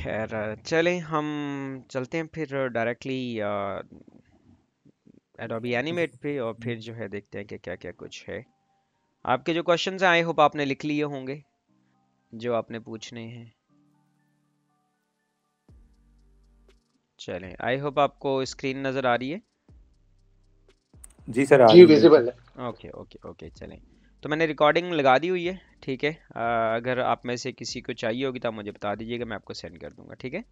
खैर चले हम चलते हैं फिर डायरेक्टली एडोबी एनिमेट पे और फिर जो है देखते हैं कि क्या क्या कुछ है आपके जो क्वेश्चन हैं आई होप आपने लिख लिए होंगे जो आपने पूछने हैं चलें आई होप आपको स्क्रीन नज़र आ रही है जी सर जी विजिबल है ओके ओके ओके चलें तो मैंने रिकॉर्डिंग लगा दी हुई है ठीक है अगर आप में से किसी को चाहिए होगी तो आप मुझे बता दीजिएगा मैं आपको सेंड कर दूंगा ठीक है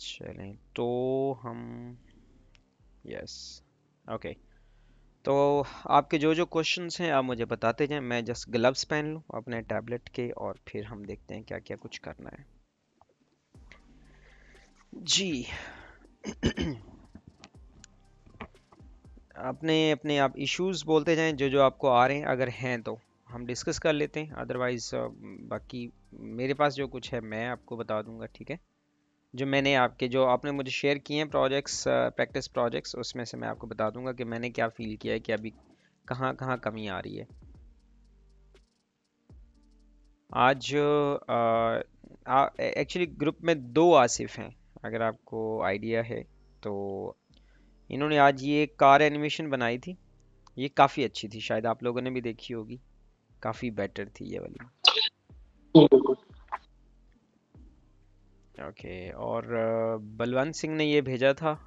चलें तो हम यस ओके तो आपके जो जो क्वेश्चंस हैं आप मुझे बताते जाएं मैं जस्ट ग्लव्स पहन लूँ अपने टैबलेट के और फिर हम देखते हैं क्या क्या कुछ करना है जी अपने अपने आप इश्यूज बोलते जाएं जो जो आपको आ रहे हैं अगर हैं तो हम डिस्कस कर लेते हैं अदरवाइज़ बाकी मेरे पास जो कुछ है मैं आपको बता दूंगा ठीक है जो मैंने आपके जो आपने मुझे शेयर किए हैं प्रोजेक्ट्स प्रैक्टिस प्रोजेक्ट्स उसमें से मैं आपको बता दूंगा कि मैंने क्या फील किया है कि अभी कहाँ कहाँ कमी आ रही है आज एक्चुअली ग्रुप में दो आसिफ हैं अगर आपको आइडिया है तो इन्होंने आज ये कार एनिमेशन बनाई थी ये काफ़ी अच्छी थी शायद आप लोगों ने भी देखी होगी काफ़ी बेटर थी ये वाली ओके और बलवंत सिंह ने ये भेजा था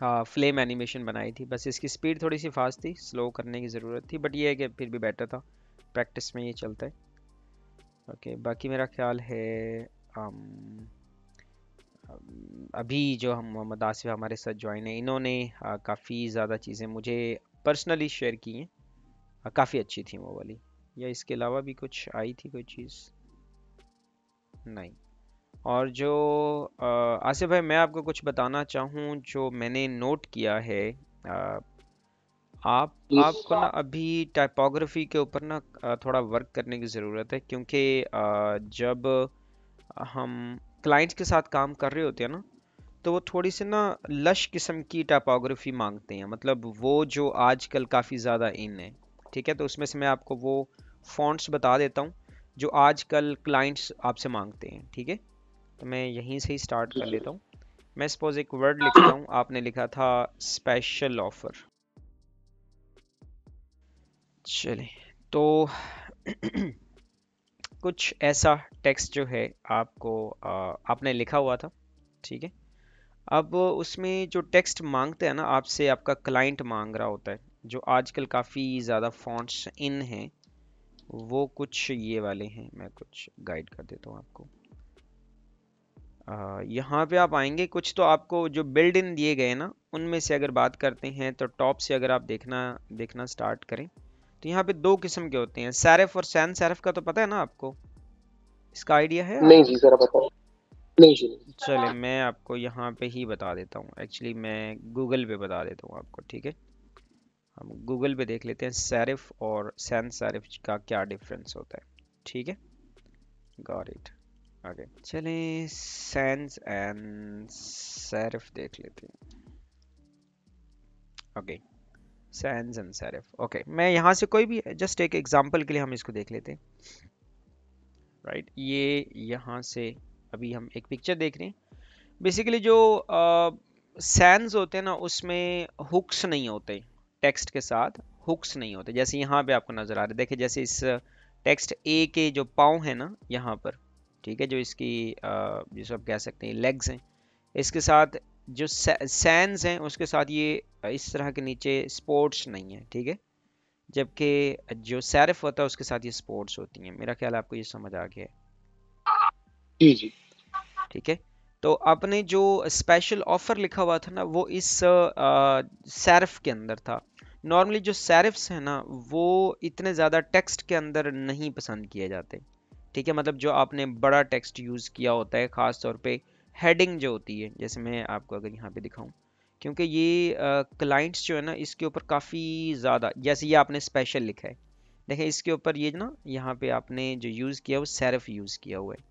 हाँ फ्लेम एनिमेशन बनाई थी बस इसकी स्पीड थोड़ी सी फास्ट थी स्लो करने की ज़रूरत थी बट ये है कि फिर भी बेटर था प्रैक्टिस में ये चलता है ओके बाकी मेरा ख्याल है आम, अभी जो हम मोहम्मद आसिफ हमारे साथ ज्वाइन है इन्होंने काफ़ी ज़्यादा चीज़ें मुझे पर्सनली शेयर की हैं काफ़ी अच्छी थी वो वाली या इसके अलावा भी कुछ आई थी कोई चीज़ नहीं और जो आसिफ भाई मैं आपको कुछ बताना चाहूँ जो मैंने नोट किया है आ, आप आपको ना अभी टाइपोग्राफी के ऊपर ना थोड़ा वर्क करने की ज़रूरत है क्योंकि जब हम क्लाइंट्स के साथ काम कर रहे होते हैं ना तो वो थोड़ी सी ना लश किस्म की टाइपोग्राफी मांगते हैं मतलब वो जो आजकल काफ़ी ज़्यादा इन है ठीक है तो उसमें से मैं आपको वो फॉन्ट्स बता देता हूँ जो आजकल क्लाइंट्स आपसे मांगते हैं ठीक है तो मैं यहीं से ही स्टार्ट कर लेता हूँ मैं सपोज एक वर्ड लिखता हूँ आपने लिखा था स्पेशल ऑफर चले तो कुछ ऐसा टेक्स्ट जो है आपको आपने लिखा हुआ था ठीक है अब उसमें जो टेक्स्ट मांगते हैं ना आपसे आपका क्लाइंट मांग रहा होता है जो आजकल काफ़ी ज़्यादा फॉन्ट्स इन हैं वो कुछ ये वाले हैं मैं कुछ गाइड कर देता हूँ आपको यहाँ पे आप आएंगे कुछ तो आपको जो बिल्ड इन दिए गए ना उनमें से अगर बात करते हैं तो टॉप से अगर आप देखना देखना स्टार्ट करें तो यहाँ पे दो किस्म के होते हैं सैरफ और सैन सैरफ का तो पता है ना आपको इसका आइडिया है नहीं जी सर पता नहीं चले मैं आपको यहाँ पे ही बता देता हूँ एक्चुअली मैं गूगल पे बता देता हूँ आपको ठीक है हम गूगल पे देख लेते हैं सैरफ और सैन सैरफ का क्या डिफरेंस होता है ठीक है गॉट इट आगे चले सैंस एंड सैरफ देख लेते हैं okay okay. Sans and serif okay मैं यहाँ से कोई भी जस्ट एक एग्जाम्पल के लिए हम इसको देख लेते हैं राइट right? ये यहाँ से अभी हम एक पिक्चर देख रहे हैं बेसिकली जो सैंस होते हैं ना उसमें हुक्स नहीं होते टेक्स्ट के साथ हुक्स नहीं होते जैसे यहाँ पे आपको नज़र आ रहा है देखिए जैसे इस टेक्स्ट ए के जो पाँव है ना यहाँ पर ठीक है जो इसकी uh, जिसको आप कह सकते हैं लेग्स हैं इसके साथ जो सैंस हैं उसके साथ ये इस तरह के नीचे स्पोर्ट्स नहीं है ठीक है जबकि जो सैरफ होता है उसके साथ ये स्पोर्ट्स होती हैं मेरा ख्याल आपको ये समझ आ गया है जी जी ठीक है तो आपने जो स्पेशल ऑफर लिखा हुआ था ना वो इस सैरफ के अंदर था नॉर्मली जो सैरफ्स हैं ना वो इतने ज़्यादा टेक्स्ट के अंदर नहीं पसंद किए जाते ठीक है मतलब जो आपने बड़ा टेक्स्ट यूज़ किया होता है ख़ास तौर पर हेडिंग जो होती है जैसे मैं आपको अगर यहाँ पे दिखाऊँ क्योंकि ये क्लाइंट्स जो है ना इसके ऊपर काफ़ी ज़्यादा जैसे ये आपने स्पेशल लिखा है देखें इसके ऊपर ये ना यहाँ पे आपने जो यूज़ किया वो सैरफ यूज़ किया हुआ है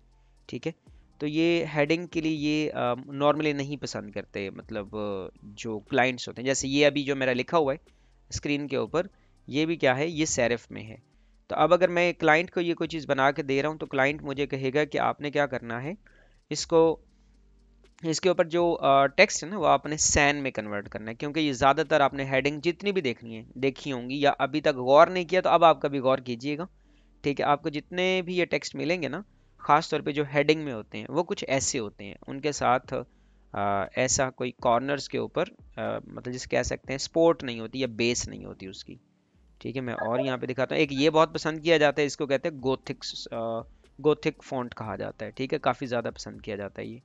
ठीक है तो ये हेडिंग के लिए ये नॉर्मली नहीं पसंद करते मतलब जो क्लाइंट्स होते हैं जैसे ये अभी जो मेरा लिखा हुआ है स्क्रीन के ऊपर ये भी क्या है ये सैरफ में है तो अब अगर मैं क्लाइंट को ये कोई चीज़ बना के दे रहा हूँ तो क्लाइंट मुझे कहेगा कि आपने क्या करना है इसको इसके ऊपर जो टेक्स्ट है ना वो आपने सैन में कन्वर्ट करना है क्योंकि ये ज़्यादातर आपने हेडिंग जितनी भी देखनी है देखी होंगी या अभी तक गौर नहीं किया तो अब आप कभी गौर कीजिएगा ठीक है आपको जितने भी ये टेक्स्ट मिलेंगे ना ख़ास तौर पे जो हेडिंग में होते हैं वो कुछ ऐसे होते हैं उनके साथ आ, ऐसा कोई कॉर्नर्स के ऊपर मतलब जिसे कह सकते हैं स्पोर्ट नहीं होती या बेस नहीं होती उसकी ठीक है मैं और यहाँ पर दिखाता हूँ एक ये बहुत पसंद किया जाता है इसको कहते हैं गोथिक गोथिक फॉन्ट कहा जाता है ठीक है काफ़ी ज़्यादा पसंद किया जाता है ये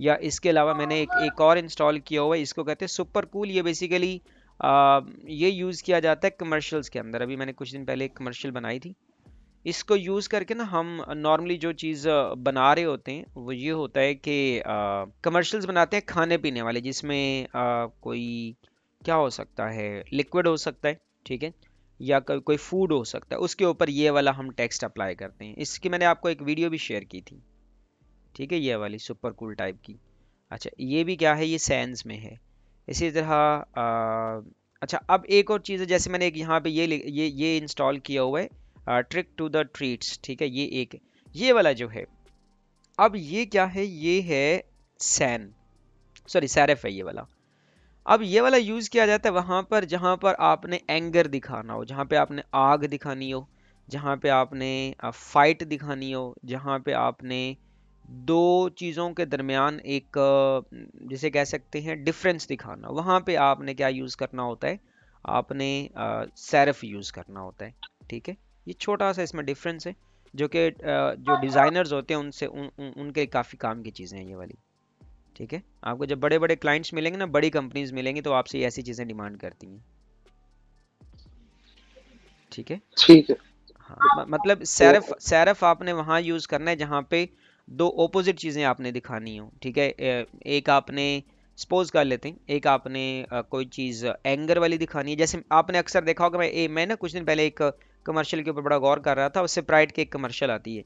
या इसके अलावा मैंने एक एक और इंस्टॉल किया हुआ है इसको कहते हैं सुपर कूल ये बेसिकली आ, ये यूज़ किया जाता है कमर्शियल्स के अंदर अभी मैंने कुछ दिन पहले एक कमर्शियल बनाई थी इसको यूज़ करके ना हम नॉर्मली जो चीज़ बना रहे होते हैं वो ये होता है कि कमर्शियल्स बनाते हैं खाने पीने वाले जिसमें आ, कोई क्या हो सकता है लिक्विड हो सकता है ठीक है या को, कोई फूड हो सकता है उसके ऊपर ये वाला हम टेक्स्ट अप्लाई करते हैं इसकी मैंने आपको एक वीडियो भी शेयर की थी ठीक है ये वाली सुपर कूल टाइप की अच्छा ये भी क्या है ये सैंस में है इसी तरह अच्छा अब एक और चीज़ है जैसे मैंने एक यहाँ पे ये ये ये इंस्टॉल किया हुआ है ट्रिक टू द ट्रीट्स ठीक है ये एक ये वाला जो है अब ये क्या है ये है सैन सॉरी सैरफ है ये वाला अब ये वाला यूज़ किया जाता है वहाँ पर जहाँ पर आपने एंगर दिखाना हो जहाँ पे आपने आग दिखानी हो जहाँ पे आपने फाइट दिखानी हो जहाँ पे आपने दो चीज़ों के दरमियान एक जिसे कह सकते हैं डिफरेंस दिखाना वहाँ पे आपने क्या यूज़ करना होता है आपने सेरफ यूज़ करना होता है ठीक है ये छोटा सा इसमें डिफरेंस है जो कि जो डिज़ाइनर्स होते हैं उनसे उन, उन, उनके काफ़ी काम की चीज़ें हैं ये वाली ठीक है आपको जब बड़े बड़े क्लाइंट्स मिलेंगे ना बड़ी कंपनीज मिलेंगी तो आपसे ऐसी चीज़ें डिमांड करती हैं ठीक है ठीक है हाँ मतलब सेरफ सेरफ आपने वहाँ यूज़ करना है जहाँ पे दो ऑपोजिट चीज़ें आपने दिखानी हो ठीक है एक आपने सपोज कर लेते हैं एक आपने कोई चीज़ एंगर वाली दिखानी है जैसे आपने अक्सर देखा होगा मैं ए, मैं ना कुछ दिन पहले एक कमर्शियल के ऊपर बड़ा गौर कर रहा था और सिप्राइट की एक कमर्शियल आती है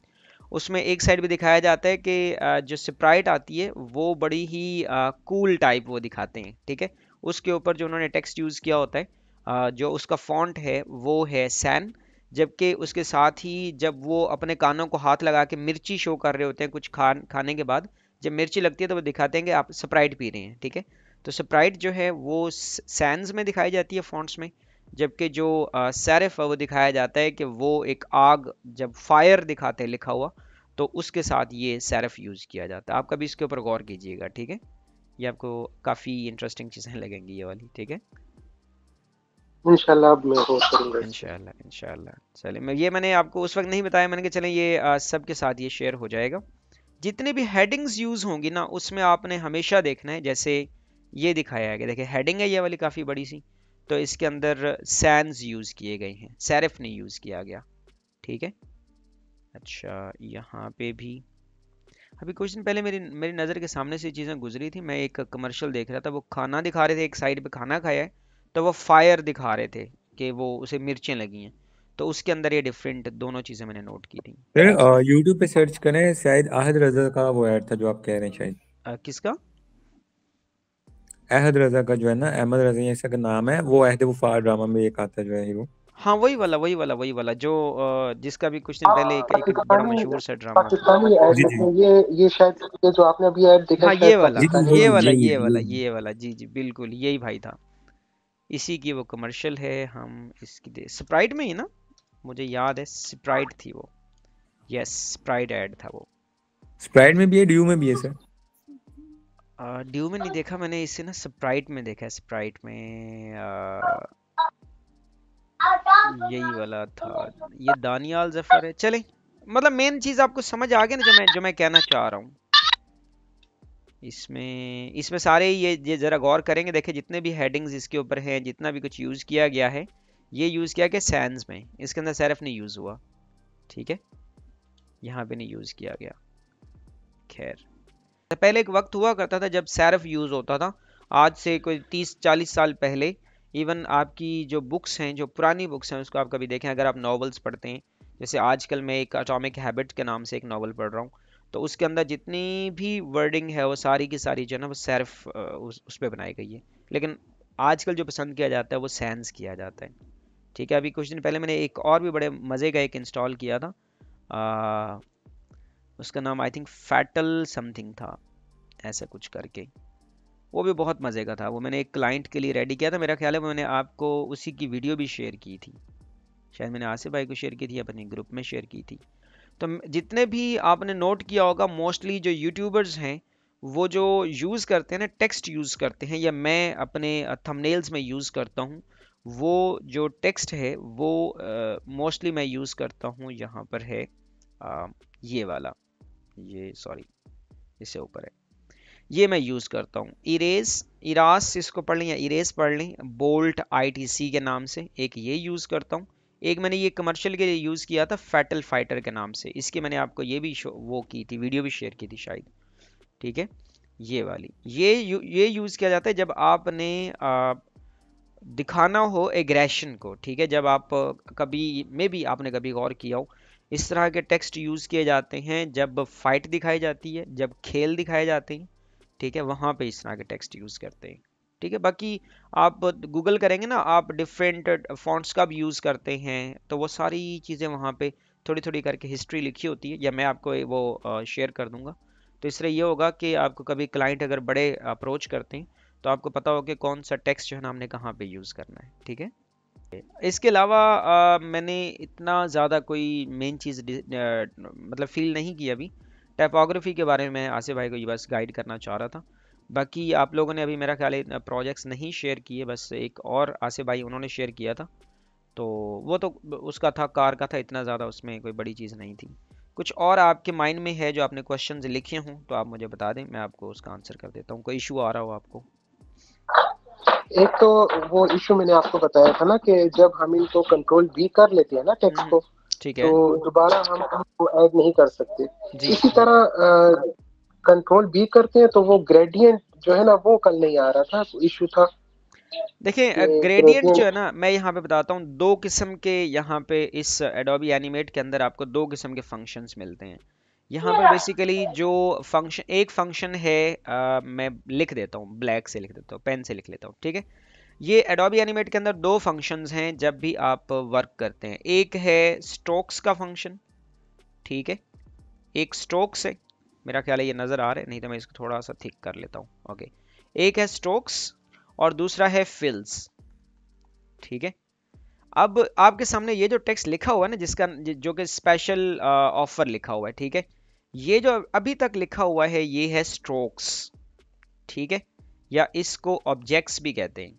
उसमें एक साइड भी दिखाया जाता है कि जो सिप्राइट आती है वो बड़ी ही कूल टाइप वो दिखाते हैं ठीक है उसके ऊपर जो उन्होंने टेक्स्ट यूज़ किया होता है जो उसका फॉन्ट है वो है सैन जबकि उसके साथ ही जब वो अपने कानों को हाथ लगा के मिर्ची शो कर रहे होते हैं कुछ खा खाने के बाद जब मिर्ची लगती है तो वो दिखाते हैं कि आप स्प्राइट पी रहे हैं ठीक है तो स्प्राइट जो है वो सैंस में दिखाई जाती है फॉन्ट्स में जबकि जो सैरफ है वो दिखाया जाता है कि वो एक आग जब फायर दिखाते हैं लिखा हुआ तो उसके साथ ये सैरफ यूज़ किया जाता है आप कभी इसके ऊपर गौर कीजिएगा ठीक है ये आपको काफ़ी इंटरेस्टिंग चीज़ें लगेंगी ये वाली ठीक है इंशाल्लाह ये मैंने आपको उस वक्त नहीं बताया मैंने कि चले ये सबके साथ ये शेयर हो जाएगा जितने भी हेडिंग्स यूज़ होंगी ना उसमें आपने हमेशा देखना है जैसे ये दिखाया है कि देखिए हेडिंग है ये वाली काफ़ी बड़ी सी तो इसके अंदर सैंस यूज़ किए गए हैं सैरफ नहीं यूज़ किया गया ठीक है अच्छा यहाँ पे भी अभी कुछ दिन पहले मेरी मेरी नज़र के सामने से चीज़ें गुजरी थी मैं एक कमर्शियल देख रहा था वो खाना दिखा रहे थे एक साइड पे खाना खाया है तो वो फायर दिखा रहे थे कि वो उसे मिर्चें लगी हैं तो उसके अंदर ये डिफरेंट दोनों चीजें मैंने नोट की थी फिर YouTube पे सर्च करें शायद अहद रजा का वो ऐड था जो आप कह रहे हैं शायद किसका अहद रजा का जो है ना अहमद रजा ऐसा का नाम है वो अहद वफा ड्रामा में एक आता जो है हीरो हाँ वही वाला वही वाला वही वाला जो जिसका भी कुछ दिन पहले एक, एक बड़ा मशहूर सा ड्रामा पाकिस्तानी ये ये शायद ये जो आपने अभी ऐड देखा हाँ ये वाला ये वाला ये वाला ये वाला जी जी बिल्कुल यही भाई था इसी की वो कमर्शियल है हम इसकी दे स्प्राइट में ही ना मुझे याद है स्प्राइट थी वो यस स्प्राइट ऐड था वो स्प्राइट में भी है ड्यू में भी है सर ड्यू में नहीं देखा मैंने इसे ना स्प्राइट में देखा है स्प्राइट में आ, यही वाला था ये दानियाल जफर है चलें मतलब मेन चीज आपको समझ आ गया ना जो मैं जो मैं कहना चाह रहा हूँ इसमें इसमें सारे ये ये ज़रा गौर करेंगे देखें जितने भी हेडिंग्स इसके ऊपर हैं जितना भी कुछ यूज़ किया गया है ये यूज़ किया गया सैंस में इसके अंदर सैरफ नहीं यूज़ हुआ ठीक है यहाँ पे नहीं यूज़ किया गया खैर पहले एक वक्त हुआ करता था जब सैरफ यूज़ होता था आज से कोई तीस चालीस साल पहले इवन आपकी जो बुक्स हैं जो पुरानी बुक्स हैं उसको आप कभी देखें अगर आप नावल्स पढ़ते हैं जैसे आजकल मैं एक अटोमिक हैबिट के नाम से एक नावल पढ़ रहा हूँ तो उसके अंदर जितनी भी वर्डिंग है वो सारी की सारी जो है ना वो सैरफ उस, उस पर बनाई गई है लेकिन आजकल जो पसंद किया जाता है वो सेंस किया जाता है ठीक है अभी कुछ दिन पहले मैंने एक और भी बड़े मज़े का एक इंस्टॉल किया था आ, उसका नाम आई थिंक फैटल समथिंग था ऐसा कुछ करके वो भी बहुत मज़े का था वो मैंने एक क्लाइंट के लिए रेडी किया था मेरा ख्याल है मैंने आपको उसी की वीडियो भी शेयर की थी शायद मैंने आसिफ भाई को शेयर की थी अपने ग्रुप में शेयर की थी तो जितने भी आपने नोट किया होगा मोस्टली जो यूट्यूबर्स हैं वो जो यूज़ करते हैं ना टेक्स्ट यूज़ करते हैं या मैं अपने थंबनेल्स में यूज़ करता हूँ वो जो टेक्स्ट है वो मोस्टली uh, मैं यूज़ करता हूँ यहाँ पर है uh, ये वाला ये सॉरी इससे ऊपर है ये मैं यूज़ करता हूँ इरेज इरास इसको पढ़ लें या इरेज पढ़ लें बोल्ट आईटीसी के नाम से एक ये यूज़ करता हूँ एक मैंने ये कमर्शियल के लिए यूज़ किया था फैटल फाइटर के नाम से इसकी मैंने आपको ये भी वो की थी वीडियो भी शेयर की थी शायद ठीक है ये वाली ये यू, ये यूज़ किया जाता है जब आपने आ, दिखाना हो एग्रेशन को ठीक है जब आप कभी मे भी आपने कभी गौर किया हो इस तरह के टेक्स्ट यूज़ किए जाते हैं जब फाइट दिखाई जाती है जब खेल दिखाए जाते हैं ठीक है वहाँ पे इस तरह के टेक्स्ट यूज़ करते हैं ठीक है बाकी आप गूगल करेंगे ना आप डिफरेंट फॉन्ट्स का भी यूज़ करते हैं तो वो सारी चीज़ें वहाँ पे थोड़ी थोड़ी करके हिस्ट्री लिखी होती है या मैं आपको वो शेयर कर दूँगा तो इसलिए ये होगा कि आपको कभी क्लाइंट अगर बड़े अप्रोच करते हैं तो आपको पता हो कि कौन सा टेक्स्ट जो है ना हमने कहाँ पर यूज़ करना है ठीक है इसके अलावा मैंने इतना ज़्यादा कोई मेन चीज़ मतलब फील नहीं की अभी टाइपोग्राफी के बारे में मैं आसिफ भाई को ये बस गाइड करना चाह रहा था बाकी आप लोगों ने अभी मेरा ख्याल है प्रोजेक्ट्स नहीं शेयर किए बस एक और आसिफ भाई उन्होंने शेयर किया था तो वो तो उसका था कार का था इतना ज़्यादा उसमें कोई बड़ी चीज़ नहीं थी कुछ और आपके माइंड में है जो आपने क्वेश्चन लिखे हों तो आप मुझे बता दें मैं आपको उसका आंसर कर देता हूँ कोई इशू आ रहा हो आपको एक तो वो इशू मैंने आपको बताया था ना कि जब हम इनको कंट्रोल भी कर लेते हैं ना टेक्स्ट हम्म, को ठीक है तो दोबारा हम उनको ऐड नहीं कर सकते इसी तरह कंट्रोल भी करते हैं तो वो ग्रेडियंट जो है ना वो कल नहीं आ रहा था तो इशू था देखिए ग्रेडियंट जो है ना मैं यहाँ पे बताता हूँ दो किस्म के यहाँ पे इस एडोबी एनिमेट के अंदर आपको दो किस्म के फंक्शंस मिलते हैं यहाँ पर बेसिकली जो फंक्शन एक फंक्शन है आ, मैं लिख देता हूँ ब्लैक से लिख देता हूँ पेन से लिख लेता हूँ ठीक है ये एडोबी एनिमेट के अंदर दो फंक्शंस हैं जब भी आप वर्क करते हैं एक है स्ट्रोक्स का फंक्शन ठीक है एक स्ट्रोक्स है मेरा ख्याल है ये नज़र आ रहा है नहीं तो मैं इसको थोड़ा सा थिक कर लेता हूँ ओके एक है स्ट्रोक्स और दूसरा है फिल्स ठीक है अब आपके सामने ये जो टेक्स्ट लिखा हुआ है ना जिसका जो कि स्पेशल ऑफर लिखा हुआ है ठीक है ये जो अभी तक लिखा हुआ है ये है स्ट्रोक्स ठीक है या इसको ऑब्जेक्ट्स भी कहते हैं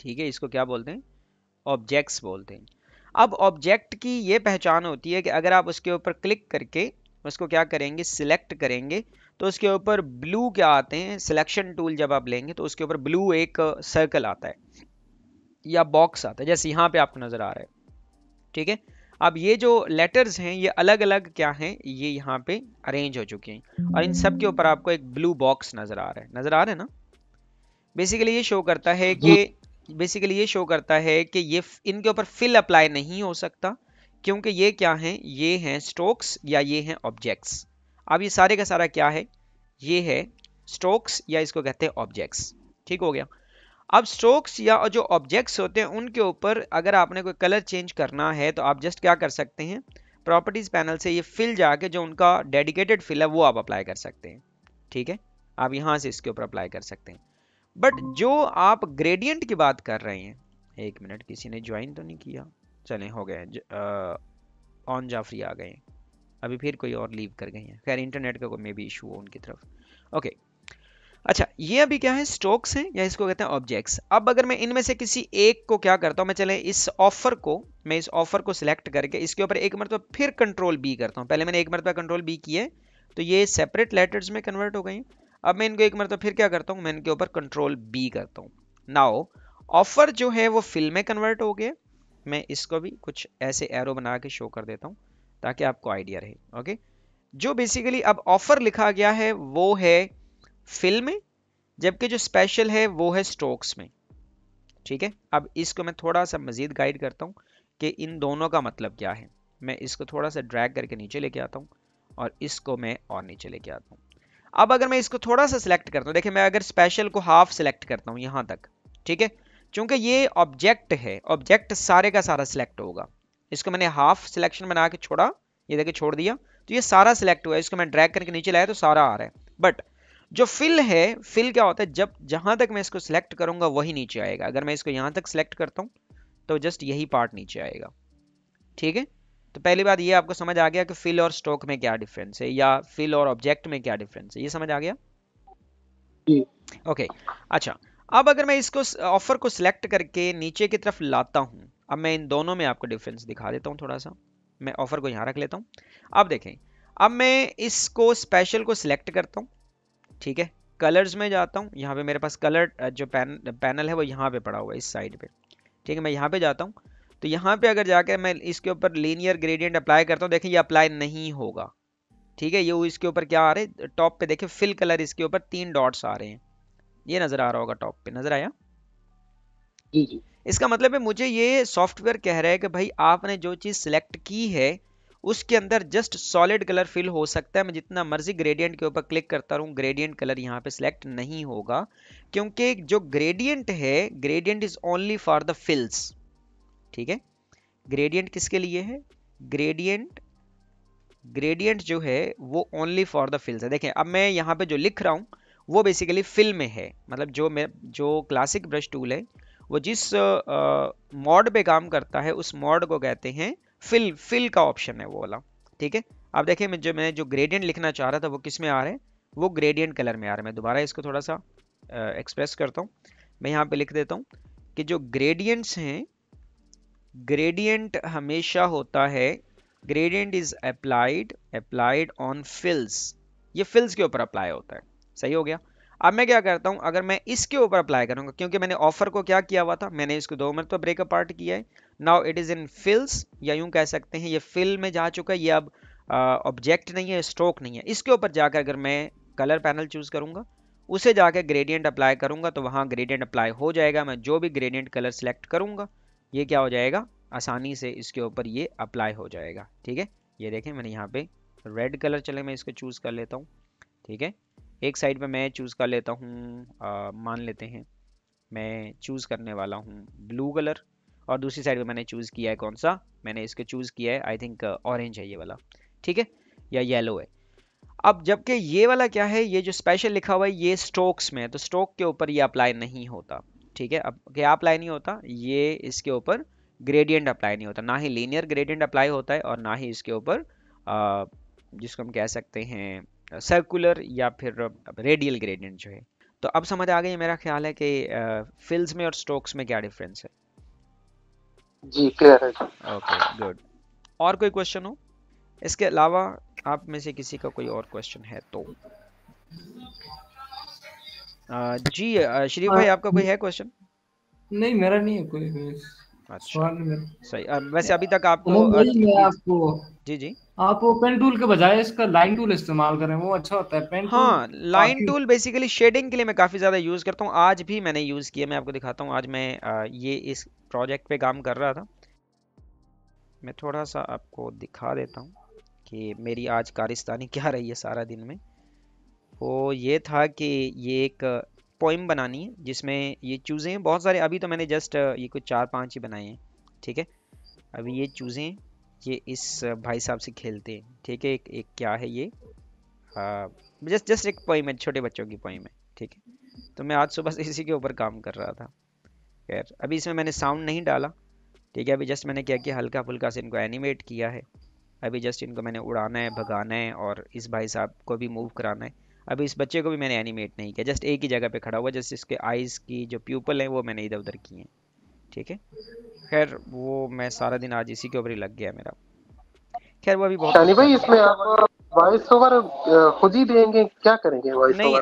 ठीक है इसको क्या बोलते हैं ऑब्जेक्ट्स बोलते हैं अब ऑब्जेक्ट की ये पहचान होती है कि अगर आप उसके ऊपर क्लिक करके उसको क्या करेंगे सिलेक्ट करेंगे तो उसके ऊपर ब्लू क्या आते हैं सिलेक्शन टूल जब आप लेंगे तो उसके ऊपर ब्लू एक सर्कल uh, आता है या बॉक्स आता है जैसे यहाँ पे आपको नज़र आ रहा है ठीक है अब ये जो लेटर्स हैं ये अलग अलग क्या हैं ये यहाँ पे अरेंज हो चुके हैं और इन सब के ऊपर आपको एक ब्लू बॉक्स नज़र आ रहा है नज़र आ रहा है ना बेसिकली ये शो करता है कि बेसिकली ये शो करता है कि ये इनके ऊपर फिल अप्लाई नहीं हो सकता क्योंकि ये क्या हैं ये हैं स्ट्रोक्स या ये हैं ऑब्जेक्ट्स अब ये सारे का सारा क्या है ये है स्ट्रोक्स या इसको कहते हैं ऑब्जेक्ट्स ठीक हो गया अब स्ट्रोक्स या जो ऑब्जेक्ट्स होते हैं उनके ऊपर अगर आपने कोई कलर चेंज करना है तो आप जस्ट क्या कर सकते हैं प्रॉपर्टीज पैनल से ये फिल जाके जो उनका डेडिकेटेड फिल है वो आप अप्लाई कर सकते हैं ठीक है आप यहाँ से इसके ऊपर अप्लाई कर सकते हैं बट जो आप ग्रेडियंट की बात कर रहे हैं एक मिनट किसी ने ज्वाइन तो नहीं किया चले हो गए ऑन जाफरी आ गए अभी फिर कोई और लीव कर गई हैं खैर इंटरनेट का कोई मे भी इशू हो उनकी तरफ ओके अच्छा ये अभी क्या है स्टॉक्स हैं या इसको कहते हैं ऑब्जेक्ट्स अब अगर मैं इनमें से किसी एक को क्या करता हूँ मैं चले इस ऑफर को मैं इस ऑफर को सिलेक्ट करके इसके ऊपर एक मरतबा फिर कंट्रोल बी करता हूँ पहले मैंने एक मरतबा कंट्रोल बी किए तो ये सेपरेट लेटर्स में कन्वर्ट हो गई अब मैं इनको एक मरतबा फिर क्या करता हूँ मैं इनके ऊपर कंट्रोल बी करता हूँ नाओ ऑफर जो है वो फिल्म में कन्वर्ट हो गया मैं इसको भी कुछ ऐसे एरो बना के शो कर देता हूँ ताकि आपको आइडिया रहे ओके जो बेसिकली अब ऑफर लिखा गया है वो है फिल्म में जबकि जो स्पेशल है वो है स्टोक्स में ठीक है अब इसको मैं थोड़ा सा मज़ीद गाइड करता हूँ कि इन दोनों का मतलब क्या है मैं इसको थोड़ा सा ड्रैग करके नीचे लेके आता हूँ और इसको मैं और नीचे लेके आता हूँ अब अगर मैं इसको थोड़ा सा सिलेक्ट करता हूँ देखिए मैं अगर स्पेशल को हाफ सिलेक्ट करता हूँ यहाँ तक ठीक है चूंकि ये ऑब्जेक्ट है ऑब्जेक्ट सारे का सारा सिलेक्ट होगा इसको मैंने हाफ सिलेक्शन बना के छोड़ा ये देखिए छोड़ दिया तो ये सारा सिलेक्ट हुआ है इसको मैं ड्रैग करके नीचे लाया तो सारा आ रहा है बट जो फिल है फिल क्या होता है जब जहां तक मैं इसको सिलेक्ट करूंगा वही नीचे आएगा अगर मैं इसको यहां तक सिलेक्ट करता हूँ तो जस्ट यही पार्ट नीचे आएगा ठीक है तो पहली बात ये आपको समझ आ गया कि फिल और स्टोक में क्या डिफरेंस है या फिल और ऑब्जेक्ट में क्या डिफरेंस है ये समझ आ गया ओके okay, अच्छा अब अगर मैं इसको ऑफर को सिलेक्ट करके नीचे की तरफ लाता हूँ अब मैं इन दोनों में आपको डिफरेंस दिखा देता हूँ थोड़ा सा मैं ऑफर को यहाँ रख लेता हूँ अब देखें अब मैं इसको स्पेशल को सिलेक्ट करता हूँ ठीक है कलर्स में जाता हूँ यहाँ पे मेरे पास कलर जो पैन पैनल है वो यहाँ पे पड़ा हुआ है इस साइड पे ठीक है मैं यहाँ पे जाता हूँ तो यहाँ पे अगर जाकर मैं इसके ऊपर लीनियर ग्रेडियंट अप्लाई करता हूँ देखें ये अप्लाई नहीं होगा ठीक है ये इसके ऊपर क्या आ रहे हैं टॉप पे देखें फिल कलर इसके ऊपर तीन डॉट्स आ रहे हैं ये नजर आ रहा होगा टॉप पे नजर आया जी जी इसका मतलब है मुझे ये सॉफ्टवेयर कह रहा है कि भाई आपने जो चीज सिलेक्ट की है उसके अंदर जस्ट सॉलिड कलर फिल हो सकता है मैं जितना मर्जी ग्रेडियंट के ऊपर क्लिक करता रहूं ग्रेडियंट कलर यहां पे सिलेक्ट नहीं होगा क्योंकि जो ग्रेडियंट है gradient is only for the fills ठीक है ग्रेडियंट किसके लिए है ग्रेडियंट ग्रेडियंट जो है वो ओनली फॉर द फिल्स है देखें अब मैं यहां पे जो लिख रहा हूं वो बेसिकली फिल में है मतलब जो मैं जो क्लासिक ब्रश टूल है वो जिस मॉड पे काम करता है उस मॉड को कहते हैं फिल फिल का ऑप्शन है वो वाला ठीक है आप देखें मैं जो मैंने जो ग्रेडियंट लिखना चाह रहा था वो किस में आ रहा है वो ग्रेडियंट कलर में आ रहा है मैं दोबारा इसको थोड़ा सा एक्सप्रेस करता हूँ मैं यहाँ पे लिख देता हूँ कि जो ग्रेडियंट्स हैं ग्रेडियंट हमेशा होता है gradient is applied applied on fills ये फिल्स के ऊपर अप्लाई होता है सही हो गया अब मैं क्या करता हूँ अगर मैं इसके ऊपर अप्लाई करूँगा क्योंकि मैंने ऑफर को क्या किया हुआ था मैंने इसको दो मिनट तो ब्रेक पार्ट किया है now it is in fills या यूँ कह सकते हैं ये फिल में जा चुका है ये अब ऑब्जेक्ट नहीं है स्ट्रोक नहीं है इसके ऊपर जाकर अगर मैं कलर पैनल चूज़ करूँगा उसे जाकर ग्रेडियंट अप्लाई करूँगा तो वहाँ ग्रेडियंट अप्लाई हो जाएगा मैं जो भी ग्रेडियंट कलर सेलेक्ट करूँगा ये क्या हो जाएगा आसानी से इसके ऊपर ये अप्लाई हो जाएगा ठीक है ये देखें मैंने यहाँ पे रेड कलर चले मैं इसको चूज़ कर लेता हूँ ठीक है एक साइड पर मैं चूज़ कर लेता हूँ मान लेते हैं मैं चूज़ करने वाला हूँ ब्लू कलर और दूसरी साइड पर मैंने चूज़ किया है कौन सा मैंने इसको चूज़ किया है आई थिंक ऑरेंज है ये वाला ठीक है या येलो है अब जबकि ये वाला क्या है ये जो स्पेशल लिखा हुआ है ये स्ट्रोक्स में है तो स्ट्रोक के ऊपर ये अप्लाई नहीं होता ठीक है अब क्या अप्लाई नहीं होता ये इसके ऊपर ग्रेडियंट अप्लाई नहीं होता ना ही लीनियर ग्रेडियंट अप्लाई होता है और ना ही इसके ऊपर जिसको हम कह सकते हैं सर्कुलर या फिर रेडियल ग्रेडियंट जो है तो अब समझ आ गई मेरा ख्याल है कि फिल्स में और स्ट्रोक्स में क्या डिफरेंस है जी क्लियर है ओके गुड और कोई क्वेश्चन हो इसके अलावा आप में से किसी का कोई और क्वेश्चन है तो जी श्री भाई हाँ। आपका कोई है क्वेश्चन नहीं मेरा नहीं है कोई अच्छा सही वैसे अभी तक आपको आपको जी जी आप वो पेन टूल के बजाय इसका लाइन टूल इस्तेमाल करें वो अच्छा होता है पेन हाँ लाइन टूल बेसिकली शेडिंग के लिए मैं काफ़ी ज़्यादा यूज़ करता हूँ आज भी मैंने यूज़ किया मैं आपको दिखाता हूँ आज मैं ये इस प्रोजेक्ट पे काम कर रहा था मैं थोड़ा सा आपको दिखा देता हूँ कि मेरी आज कारिस्तानी क्या रही है सारा दिन में वो ये था कि ये एक पोइम बनानी है जिसमें ये चूज़ें बहुत सारे अभी तो मैंने जस्ट ये कुछ चार पाँच ही बनाए हैं ठीक है अभी ये चूज़ें ये इस भाई साहब से खेलते हैं ठीक है एक, एक क्या है ये जस्ट जस्ट एक पोइम है छोटे बच्चों की पोइम है ठीक है तो मैं आज सुबह से इसी के ऊपर काम कर रहा था खैर अभी इसमें मैंने साउंड नहीं डाला ठीक है अभी जस्ट मैंने क्या किया हल्का फुल्का से इनको एनिमेट किया है अभी जस्ट इनको मैंने उड़ाना है भगाना है और इस भाई साहब को भी मूव कराना है अभी इस बच्चे को भी मैंने एनिमेट नहीं किया जस्ट एक ही जगह पे खड़ा हुआ जस्ट इसके आइज़ की जो प्यूपल हैं वो मैंने इधर उधर की हैं ठीक है खैर वो मैं सारा दिन आज इसी के ऊपर ही लग गया मेरा खैर वो अभी बहुत भाई इसमें आप वॉइस uh, ओवर uh, खुद ही देंगे क्या करेंगे वॉइस नहीं आ,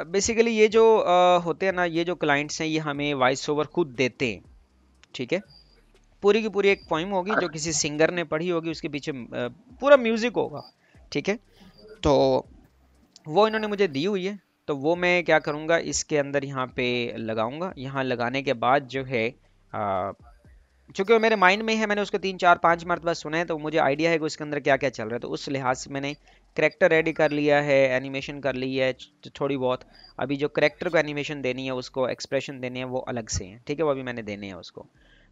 uh, बेसिकली ये जो आ, होते हैं ना ये जो क्लाइंट्स हैं ये हमें वॉइस ओवर खुद देते हैं ठीक है पूरी की पूरी एक पॉइम होगी जो किसी सिंगर ने पढ़ी होगी उसके पीछे पूरा म्यूजिक होगा ठीक है तो वो इन्होंने मुझे दी हुई है तो वो मैं क्या करूँगा इसके अंदर यहाँ पे लगाऊँगा यहाँ लगाने के बाद जो है चूँकि वो मेरे माइंड में है मैंने उसको तीन चार पाँच मरतबा सुना है तो मुझे आइडिया है कि उसके अंदर क्या क्या चल रहा है तो उस लिहाज से मैंने करेक्टर रेडी कर लिया है एनिमेशन कर ली है थोड़ी बहुत अभी जो करेक्टर को एनिमेशन देनी है उसको एक्सप्रेशन देने हैं वो अलग से हैं ठीक है वो अभी मैंने देने हैं उसको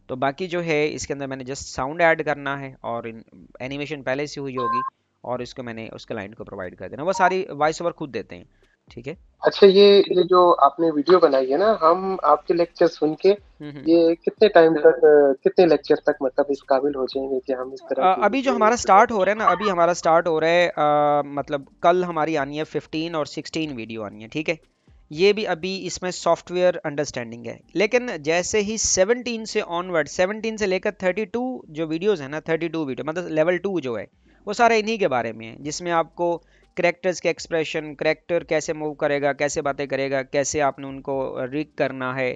तो बाकी जो है इसके अंदर मैंने जस्ट साउंड ऐड करना है और एनिमेशन पहले से हुई होगी और इसको मैंने उसके लाइन को प्रोवाइड कर देना वो सारी वॉइस ओवर खुद देते हैं ठीक है अच्छा ये ये जो आपने वीडियो बनाई है ना हम आपके लेक्चर सुन के हम्म, हम्म। ये कितने टाइम तक कितने लेक्चर तक मतलब इस काबिल हो जाएंगे कि हम इस तरह आ, अभी जो हमारा स्टार्ट हो रहा है ना अभी हमारा स्टार्ट हो रहा है आ, मतलब कल हमारी आनी है 15 और 16 वीडियो आनी है ठीक है ये भी अभी इसमें सॉफ्टवेयर अंडरस्टैंडिंग है लेकिन जैसे ही 17 से ऑनवर्ड 17 से लेकर 32 जो वीडियोस है ना 32 वीडियो मतलब लेवल टू जो है वो सारा इन्हीं के बारे में है जिसमें आपको करेक्टर्स के एक्सप्रेशन करेक्टर कैसे मूव करेगा कैसे बातें करेगा कैसे आपने उनको रिक करना है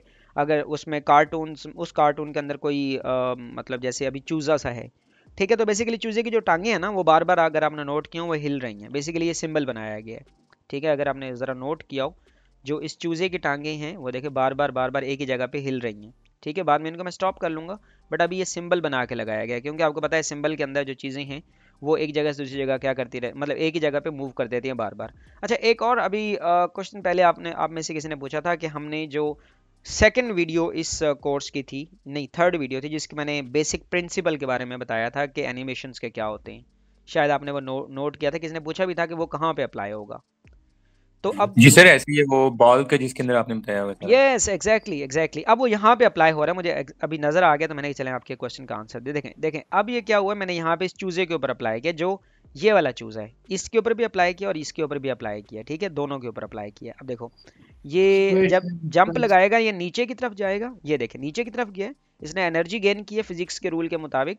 अगर उसमें कार्टून उस कार्टून के अंदर कोई आ, मतलब जैसे अभी चूज़ा सा है ठीक है तो बेसिकली चूज़े की जो टांगे हैं ना वो बार बार अगर आपने नोट किया हो वो हिल रही हैं बेसिकली ये सिंबल बनाया गया है ठीक है अगर आपने ज़रा नोट किया हो जो इस चूज़े की टांगे हैं वो देखे बार बार बार बार एक ही जगह पे हिल रही हैं ठीक है बाद में इनको मैं स्टॉप कर लूँगा बट अभी ये सिंबल बना के लगाया गया क्योंकि आपको पता है सिंबल के अंदर जो चीज़ें हैं वो एक जगह से दूसरी जगह क्या करती रहे मतलब एक ही जगह पे मूव कर देती हैं बार बार अच्छा एक और अभी क्वेश्चन पहले आपने आप में से किसी ने पूछा था कि हमने जो सेकेंड वीडियो इस कोर्स की थी नहीं थर्ड वीडियो थी जिसकी मैंने बेसिक प्रिंसिपल के बारे में बताया था कि एनिमेशन के क्या होते हैं शायद आपने वो नो, नोट किया था किसी ने पूछा भी था कि वो कहाँ पर अप्लाई होगा तो अब जी सर ऐसी ये वो बॉल का जिसके अंदर आपने बताया हुआ था यस एग्जैक्टली एग्जैक्टली अब वो यहाँ पे अप्लाई हो रहा है मुझे अभी नजर आ गया तो मैंने चले आपके क्वेश्चन का आंसर दे देखें देखें अब ये क्या हुआ मैंने यहाँ पे इस चूजे के ऊपर अप्लाई किया जो ये वाला चूजा है इसके ऊपर भी अप्लाई किया और इसके ऊपर भी अप्लाई किया ठीक है दोनों के ऊपर अप्लाई किया अब देखो ये जब जंप लगाएगा ये नीचे की तरफ जाएगा ये देखें नीचे की तरफ गया इसने एनर्जी गेन की है फिजिक्स के रूल के मुताबिक